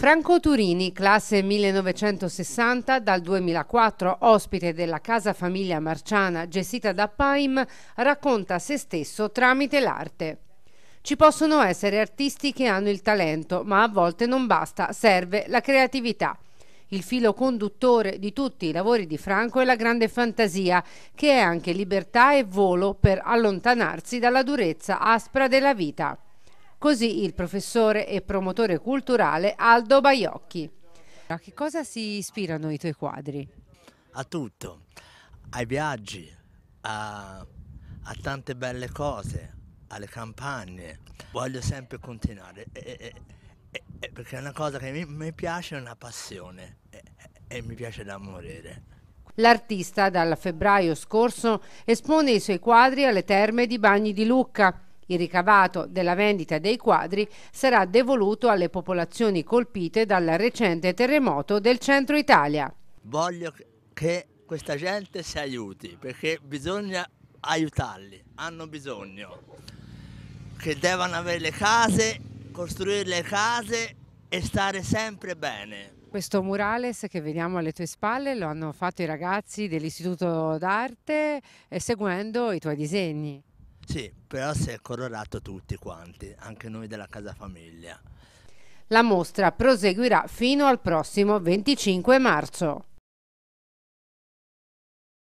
Franco Turini, classe 1960, dal 2004 ospite della casa famiglia marciana gestita da Paim, racconta se stesso tramite l'arte. Ci possono essere artisti che hanno il talento, ma a volte non basta, serve la creatività. Il filo conduttore di tutti i lavori di Franco è la grande fantasia, che è anche libertà e volo per allontanarsi dalla durezza aspra della vita. Così il professore e promotore culturale Aldo Baiocchi. A che cosa si ispirano i tuoi quadri? A tutto, ai viaggi, a, a tante belle cose, alle campagne. Voglio sempre continuare e, e, e, perché è una cosa che mi, mi piace, è una passione e mi piace da morire. L'artista dal febbraio scorso espone i suoi quadri alle terme di Bagni di Lucca il ricavato della vendita dei quadri sarà devoluto alle popolazioni colpite dal recente terremoto del centro Italia. Voglio che questa gente si aiuti perché bisogna aiutarli, hanno bisogno che devono avere le case, costruire le case e stare sempre bene. Questo murales che vediamo alle tue spalle lo hanno fatto i ragazzi dell'Istituto d'Arte eh, seguendo i tuoi disegni. Sì, però si è colorato tutti quanti, anche noi della casa famiglia. La mostra proseguirà fino al prossimo 25 marzo.